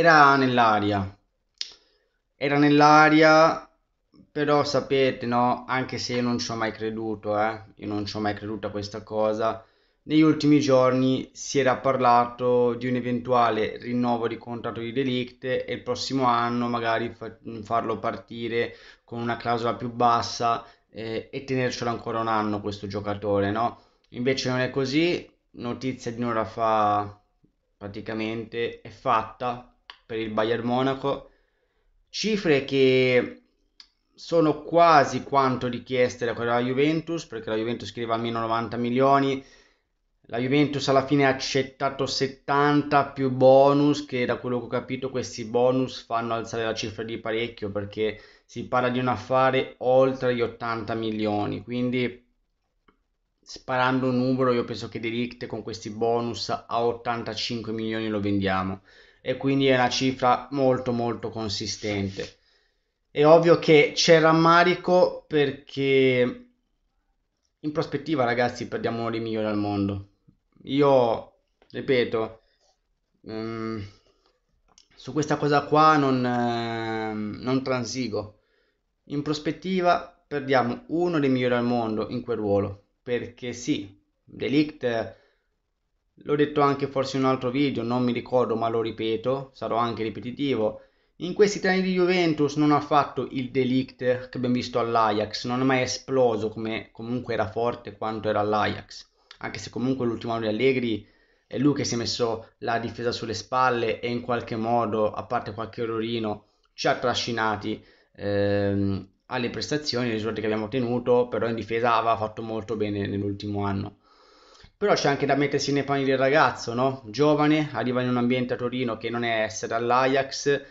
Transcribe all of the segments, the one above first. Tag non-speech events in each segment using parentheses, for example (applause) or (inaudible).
Era nell'aria, era nell'aria, però sapete, no? Anche se io non ci ho mai creduto, eh? Io non ci ho mai creduto a questa cosa. Negli ultimi giorni si era parlato di un eventuale rinnovo di contratto di Delict e il prossimo anno magari fa- farlo partire con una clausola più bassa eh, e tenercelo ancora un anno questo giocatore, no? Invece non è così, notizia di un'ora fa praticamente è fatta, per il Bayern Monaco, cifre che sono quasi quanto richieste da quella Juventus, perché la Juventus chiedeva almeno 90 milioni, la Juventus alla fine ha accettato 70 più bonus, che da quello che ho capito questi bonus fanno alzare la cifra di parecchio, perché si parla di un affare oltre gli 80 milioni, quindi sparando un numero io penso che Delict con questi bonus a 85 milioni lo vendiamo e quindi è una cifra molto molto consistente. È ovvio che c'è rammarico perché in prospettiva ragazzi perdiamo uno dei migliori al mondo. Io, ripeto, um, su questa cosa qua non, eh, non transigo. In prospettiva perdiamo uno dei migliori al mondo in quel ruolo, perché sì, Delict l'ho detto anche forse in un altro video, non mi ricordo ma lo ripeto, sarò anche ripetitivo, in questi tre anni di Juventus non ha fatto il delict che abbiamo visto all'Ajax, non è mai esploso come comunque era forte quanto era all'Ajax, anche se comunque l'ultimo anno di Allegri è lui che si è messo la difesa sulle spalle e in qualche modo, a parte qualche errorino, ci ha trascinati ehm, alle prestazioni, ai risultati che abbiamo ottenuto, però in difesa aveva fatto molto bene nell'ultimo anno. Però c'è anche da mettersi nei panni del ragazzo, no? Giovane, arriva in un ambiente a Torino che non è essere all'Ajax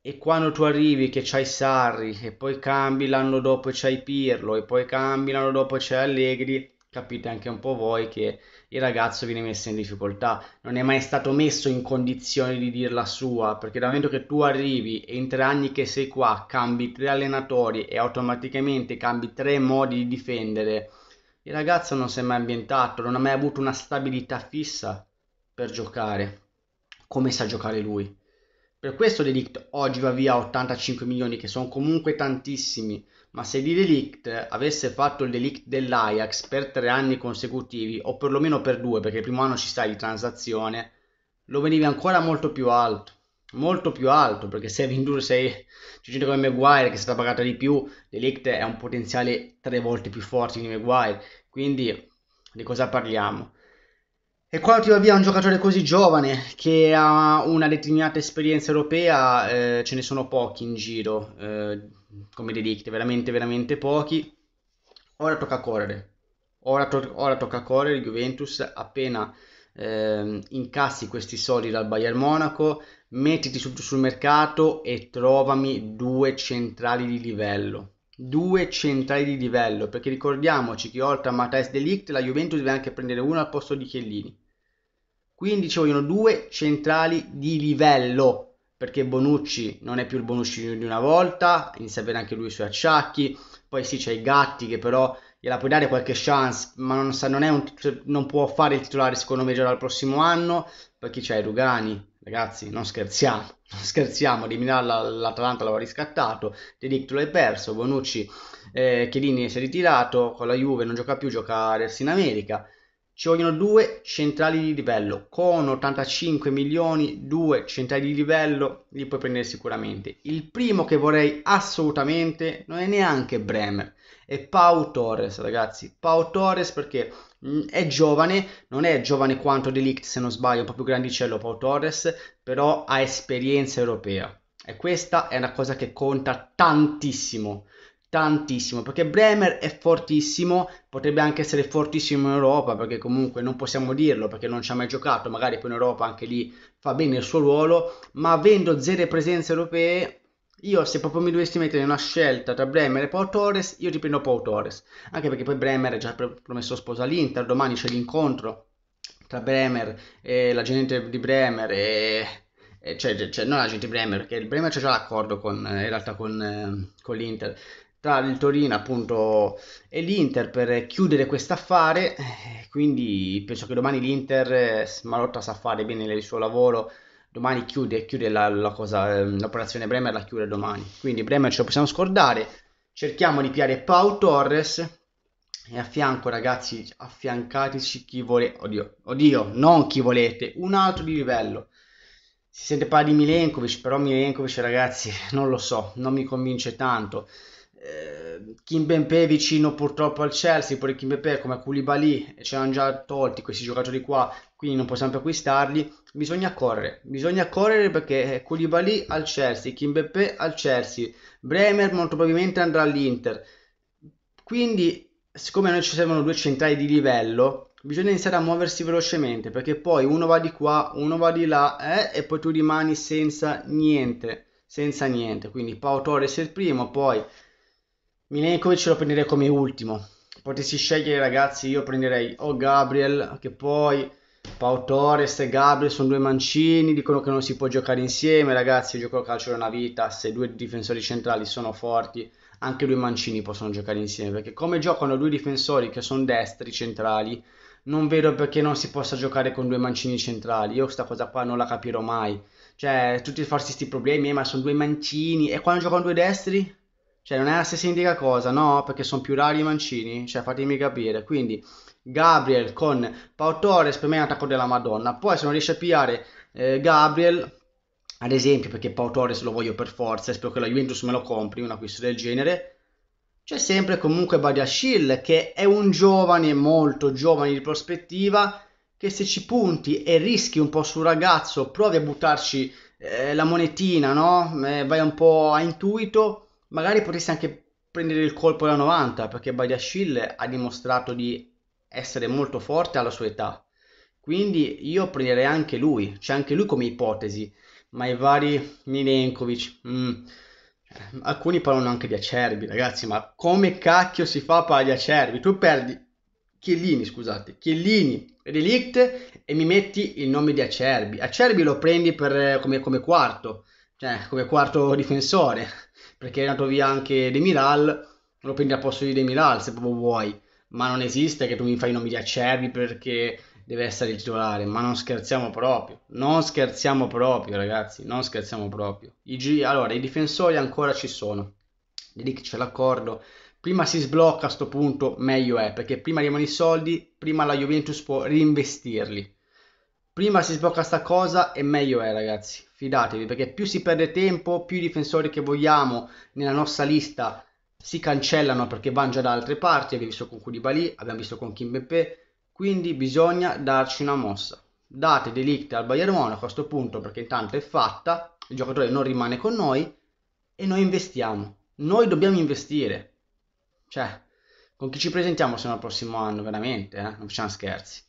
e quando tu arrivi che c'hai Sarri e poi cambi l'anno dopo c'hai Pirlo e poi cambi l'anno dopo c'hai Allegri, capite anche un po' voi che il ragazzo viene messo in difficoltà, non è mai stato messo in condizione di dir la sua, perché dal momento che tu arrivi e in tre anni che sei qua cambi tre allenatori e automaticamente cambi tre modi di difendere il ragazzo non si è mai ambientato, non ha mai avuto una stabilità fissa per giocare come sa giocare lui. Per questo De oggi va via a 85 milioni, che sono comunque tantissimi, ma se di De avesse fatto il Delict dell'Ajax per tre anni consecutivi, o perlomeno per due, perché il primo anno ci sta di transazione, lo veniva ancora molto più alto molto più alto perché se Vindur sei giocatore come Maguire che è stata pagata di più Delict è un potenziale tre volte più forte di Maguire quindi di cosa parliamo e quando va via un giocatore così giovane che ha una determinata esperienza europea eh, ce ne sono pochi in giro eh, come Delict veramente veramente pochi ora tocca correre ora, to- ora tocca correre Juventus appena eh, incassi questi soldi dal Bayern Monaco mettiti subito sul mercato e trovami due centrali di livello. Due centrali di livello, perché ricordiamoci che oltre a Matthijs Delict la Juventus deve anche prendere uno al posto di Chiellini. Quindi ci vogliono due centrali di livello, perché Bonucci non è più il Bonucci di una volta, inizia a avere anche lui i suoi acciacchi, poi sì c'è i Gatti che però gliela puoi dare qualche chance, ma non, sa, non, un, cioè, non può fare il titolare secondo me già dal prossimo anno, poi chi c'è? Rugani, Ragazzi, non scherziamo, (laughs) non scherziamo, di Milano l'Atalanta l'aveva riscattato, De l'hai perso, Bonucci, eh, Chiellini si è ritirato, con la Juve non gioca più, gioca adesso in America. Ci vogliono due centrali di livello, con 85 milioni, due centrali di livello li puoi prendere sicuramente. Il primo che vorrei assolutamente non è neanche Bremer, e Pau Torres, ragazzi. Pau Torres perché mm, è giovane, non è giovane quanto Delict se non sbaglio, è più grandicello Pau Torres, però ha esperienza europea. E questa è una cosa che conta tantissimo, tantissimo, perché Bremer è fortissimo, potrebbe anche essere fortissimo in Europa, perché comunque non possiamo dirlo, perché non ci ha mai giocato, magari poi in Europa anche lì fa bene il suo ruolo, ma avendo zero presenze europee io se proprio mi dovessi mettere una scelta tra Bremer e Pau Torres, io ti prendo Pau Torres, anche perché poi Bremer è già promesso sposa all'Inter, domani c'è l'incontro tra Bremer e la gente di Bremer e... e cioè, cioè, cioè non la gente di Bremer, perché il Bremer c'è già l'accordo con, eh, in realtà con, eh, con l'Inter, tra il Torino appunto e l'Inter per chiudere questo affare, eh, quindi penso che domani l'Inter, Marotta sa fare bene il suo lavoro, domani chiude, chiude la, la cosa, ehm, l'operazione Bremer la chiude domani. Quindi Bremer ce lo possiamo scordare. Cerchiamo di piare Pau Torres e a fianco ragazzi affiancateci chi volete, oddio, oddio, non chi volete, un altro di livello. Si sente parlare di Milenkovic, però Milenkovic ragazzi non lo so, non mi convince tanto. Ehm, Kim Benpe vicino purtroppo al Chelsea, poi Benpe come Koulibaly eh, ci hanno già tolti questi giocatori qua, quindi non possiamo più acquistarli, bisogna correre, bisogna correre perché Koulibaly al Chelsea, Kim Benpe al Chelsea, Bremer molto probabilmente andrà all'Inter, quindi siccome a noi ci servono due centrali di livello, bisogna iniziare a muoversi velocemente perché poi uno va di qua, uno va di là eh, e poi tu rimani senza niente, senza niente, quindi Pau Torres è il primo, poi... Milenkovic lo prenderei come ultimo. Potessi scegliere, ragazzi, io prenderei o Gabriel, che poi Pau Torres e Gabriel sono due mancini, dicono che non si può giocare insieme, ragazzi, io gioco al calcio da una vita, se due difensori centrali sono forti, anche due mancini possono giocare insieme, perché come giocano due difensori che sono destri centrali, non vedo perché non si possa giocare con due mancini centrali, io questa cosa qua non la capirò mai, cioè tutti farsi questi problemi, eh, ma sono due mancini, e quando giocano due destri? Cioè, non è la stessa identica cosa, no? Perché sono più rari i mancini, cioè fatemi capire. Quindi, Gabriel con Pau Torres per me è un attacco della Madonna. Poi, se non riesce a pigliare eh, Gabriel, ad esempio, perché Pau Torres lo voglio per forza, spero che la Juventus me lo compri, un acquisto del genere. C'è sempre comunque Badiashil, che è un giovane, molto giovane di prospettiva, che se ci punti e rischi un po' sul ragazzo, provi a buttarci eh, la monetina, no? Eh, vai un po' a intuito magari potresti anche prendere il colpo da 90 perché Badiashil ha dimostrato di essere molto forte alla sua età. Quindi io prenderei anche lui, c'è anche lui come ipotesi, ma i vari Milenkovic, mm. alcuni parlano anche di Acerbi, ragazzi, ma come cacchio si fa a parlare di Acerbi? Tu perdi Chiellini, scusate, Chiellini, Relict e mi metti il nome di Acerbi. Acerbi lo prendi per, come, come quarto, cioè come quarto difensore perché è andato via anche Demiral, lo prendi al posto di Demiral se proprio vuoi, ma non esiste che tu mi fai i nomi di Acerbi perché deve essere il titolare, ma non scherziamo proprio, non scherziamo proprio ragazzi, non scherziamo proprio. I G... allora, i difensori ancora ci sono, lì c'è l'accordo, prima si sblocca a questo punto meglio è, perché prima rimane i soldi, prima la Juventus può reinvestirli prima si sblocca sta cosa e meglio è ragazzi, fidatevi perché più si perde tempo, più i difensori che vogliamo nella nostra lista si cancellano perché vanno già da altre parti, abbiamo visto con Koulibaly, abbiamo visto con Kimbepe, quindi bisogna darci una mossa. Date Delict al Bayern Monaco a questo punto perché intanto è fatta, il giocatore non rimane con noi e noi investiamo. Noi dobbiamo investire. Cioè, con chi ci presentiamo se no il prossimo anno, veramente, eh? non facciamo scherzi.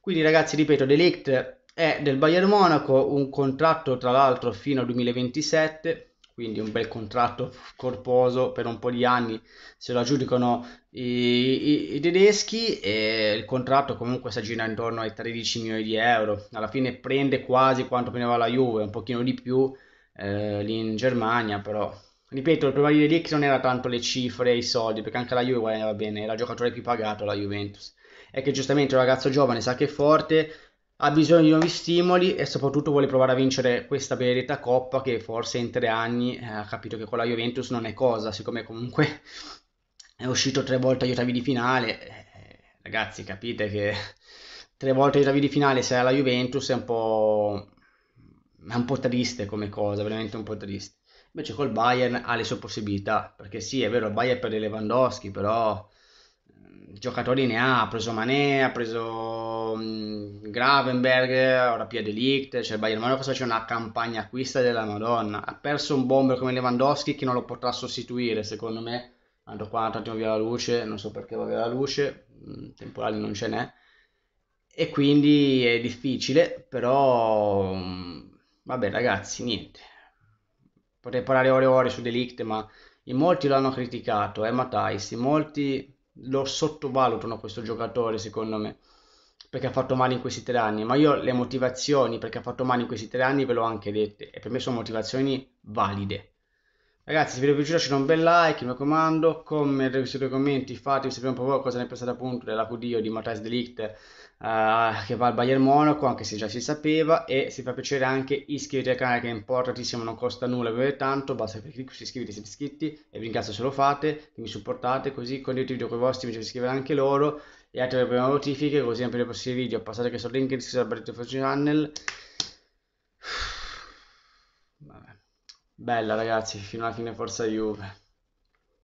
Quindi ragazzi, ripeto, Delict è del Bayern Monaco, un contratto tra l'altro fino al 2027, quindi un bel contratto corposo per un po' di anni se lo aggiudicano i, i, i tedeschi e il contratto comunque si aggira intorno ai 13 milioni di euro. Alla fine prende quasi quanto prendeva la Juve, un pochino di più eh, lì in Germania, però ripeto, il problema di Delict non era tanto le cifre e i soldi, perché anche la Juve guadagnava bene, era il giocatore più pagato la Juventus è che giustamente un ragazzo giovane sa che è forte, ha bisogno di nuovi stimoli e soprattutto vuole provare a vincere questa benedetta coppa che forse in tre anni eh, ha capito che con la Juventus non è cosa, siccome comunque è uscito tre volte agli ottavi di finale, eh, ragazzi capite che tre volte agli ottavi di finale se è alla Juventus è un po'... è un po' triste come cosa, veramente un po' triste. Invece col Bayern ha le sue possibilità, perché sì è vero il Bayern perde Lewandowski, però Ehm, giocatori ne ha, ha preso Mané, ha preso mh, mm, Gravenberg, ora Pia Delict, cioè il Bayern Monaco sta facendo una campagna acquista della Madonna, ha perso un bomber come Lewandowski che non lo potrà sostituire secondo me, tanto qua un attimo via la luce, non so perché va via la luce, mm, temporale non ce n'è, e quindi è difficile, però mm, vabbè ragazzi, niente, potrei parlare ore e ore su Delict ma in molti lo hanno criticaco, eh Matthijs, in molti lo sottovalutano questo giocatore secondo me perché ha fatto male in questi tre anni, ma io le motivazioni perché ha fatto male in questi tre anni ve le ho anche dette e per me sono motivazioni valide. Ragazzi, se il video vi è piaciuto lasciate un bel like, mi raccomando, commentate sui commenti, fatemi sapere un po' cosa ne pensate appunto della Cudio di Matthias Delict eh, che va al Bayern Monaco, anche se già si sapeva, e se vi fa piacere anche iscrivetevi al canale che è importantissimo, non costa nulla, per tanto, basta che clic su iscriviti se iscritti e vi ringrazio se lo fate, che mi supportate, così condividete i video con i vostri amici, iscrivete anche loro e attivate le notifiche, così anche per i prossimi video, passate che sul link in descrizione al Barretto Channel. Bella ragazzi, fino alla fine forza Juve.